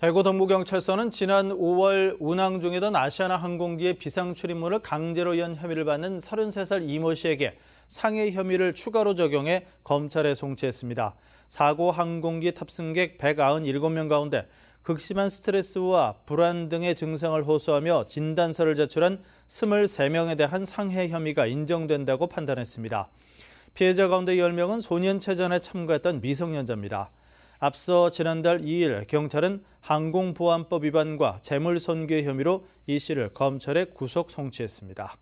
대구 동부경찰서는 지난 5월 운항 중이던 아시아나 항공기의 비상 출입문을 강제로 연 혐의를 받는 33살 이모 씨에게 상해 혐의를 추가로 적용해 검찰에 송치했습니다. 사고 항공기 탑승객 197명 가운데 극심한 스트레스와 불안 등의 증상을 호소하며 진단서를 제출한 23명에 대한 상해 혐의가 인정된다고 판단했습니다. 피해자 가운데 10명은 소년 체전에 참가했던 미성년자입니다. 앞서 지난달 2일 경찰은 항공보안법 위반과 재물손괴 혐의로 이 씨를 검찰에 구속 송치했습니다.